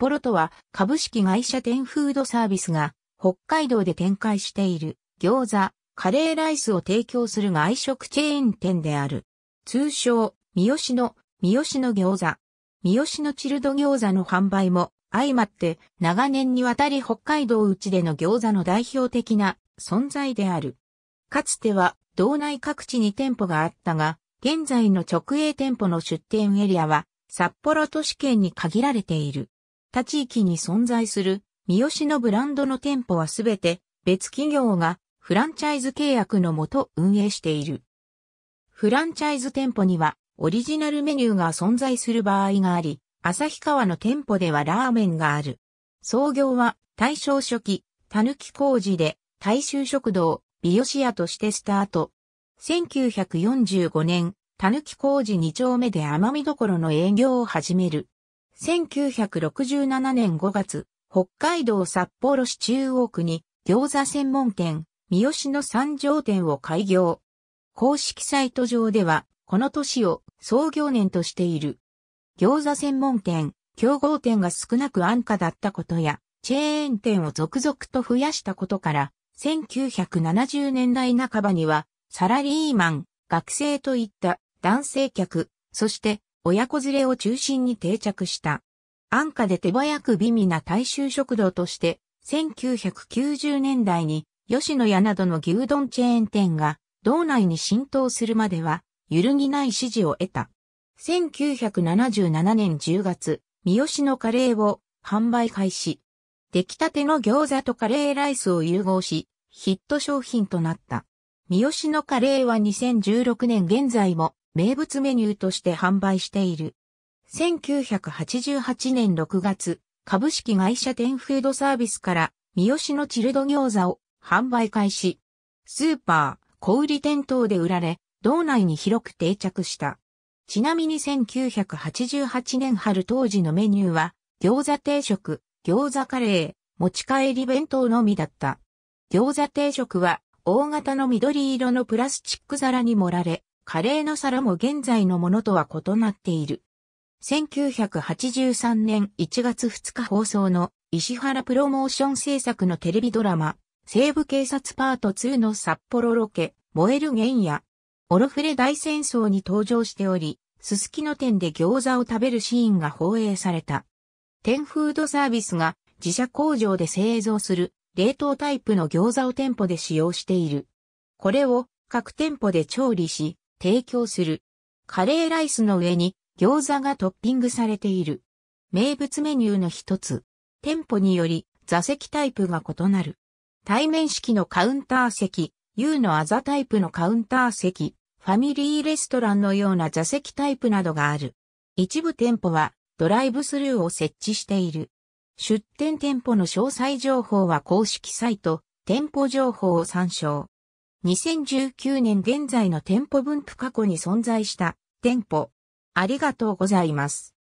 ポロとは株式会社テンフードサービスが北海道で展開している餃子、カレーライスを提供する外食チェーン店である。通称、三好の、三好の餃子。三好のチルド餃子の販売も相まって長年にわたり北海道内での餃子の代表的な存在である。かつては道内各地に店舗があったが、現在の直営店舗の出店エリアは札幌都市圏に限られている。他地域に存在する三好のブランドの店舗はすべて別企業がフランチャイズ契約のもと運営している。フランチャイズ店舗にはオリジナルメニューが存在する場合があり、旭川の店舗ではラーメンがある。創業は大正初期、たぬき工事で大衆食堂、美容屋としてスタート。1945年、たぬき工事2丁目で甘美どころの営業を始める。1967年5月、北海道札幌市中央区に餃子専門店、三好の三条店を開業。公式サイト上では、この年を創業年としている。餃子専門店、競合店が少なく安価だったことや、チェーン店を続々と増やしたことから、1970年代半ばには、サラリーマン、学生といった男性客、そして親子連れを中心に定着した。安価で手早く美味な大衆食堂として、1990年代に吉野家などの牛丼チェーン店が道内に浸透するまでは揺るぎない支持を得た。1977年10月、三好のカレーを販売開始。出来たての餃子とカレーライスを融合し、ヒット商品となった。三好のカレーは2016年現在も名物メニューとして販売している。1988年6月、株式会社テンフードサービスから三好のチルド餃子を販売開始。スーパー、小売店等で売られ、道内に広く定着した。ちなみに1988年春当時のメニューは、餃子定食、餃子カレー、持ち帰り弁当のみだった。餃子定食は、大型の緑色のプラスチック皿に盛られ、カレーの皿も現在のものとは異なっている。1983年1月2日放送の石原プロモーション制作のテレビドラマ、西部警察パート2の札幌ロケ、燃える原野、オロフレ大戦争に登場しており、すすきの店で餃子を食べるシーンが放映された。天フードサービスが自社工場で製造する冷凍タイプの餃子を店舗で使用している。これを各店舗で調理し、提供する。カレーライスの上に餃子がトッピングされている。名物メニューの一つ。店舗により座席タイプが異なる。対面式のカウンター席、U のあざタイプのカウンター席、ファミリーレストランのような座席タイプなどがある。一部店舗はドライブスルーを設置している。出店店舗の詳細情報は公式サイト、店舗情報を参照。2019年現在の店舗分布過去に存在した店舗。ありがとうございます。